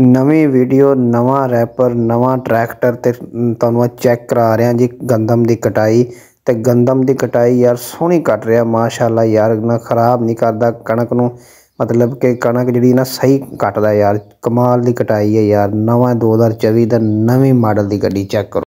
ਨਵੀਂ ਵੀਡੀਓ ਨਵਾਂ ਰੈਪਰ ਨਵਾਂ ਟਰੈਕਟਰ ਤੇ ਤੁਹਾਨੂੰ ਚੈੱਕ ਕਰਾ ਰਿਹਾ ਜੀ ਗੰਦਮ ਦੀ ਕਟਾਈ ਤੇ ਗੰਦਮ ਦੀ ਕਟਾਈ ਯਾਰ ਸੋਹਣੀ ਕੱਟ ਰਿਹਾ ਮਾਸ਼ਾਅੱਲਾ ਯਾਰ ਨਾ ਖਰਾਬ ਨਹੀਂ ਕਰਦਾ ਕਣਕ ਨੂੰ ਮਤਲਬ ਕਿ ਕਣਕ ਜਿਹੜੀ ਨਾ ਸਹੀ ਕੱਟਦਾ ਯਾਰ ਕਮਾਲ ਦੀ ਕਟਾਈ ਹੈ ਯਾਰ ਨਵਾਂ 2024 ਦਾ ਨਵੀਂ ਮਾਡਲ ਦੀ ਗੱਡੀ ਚੈੱਕ ਕਰੋ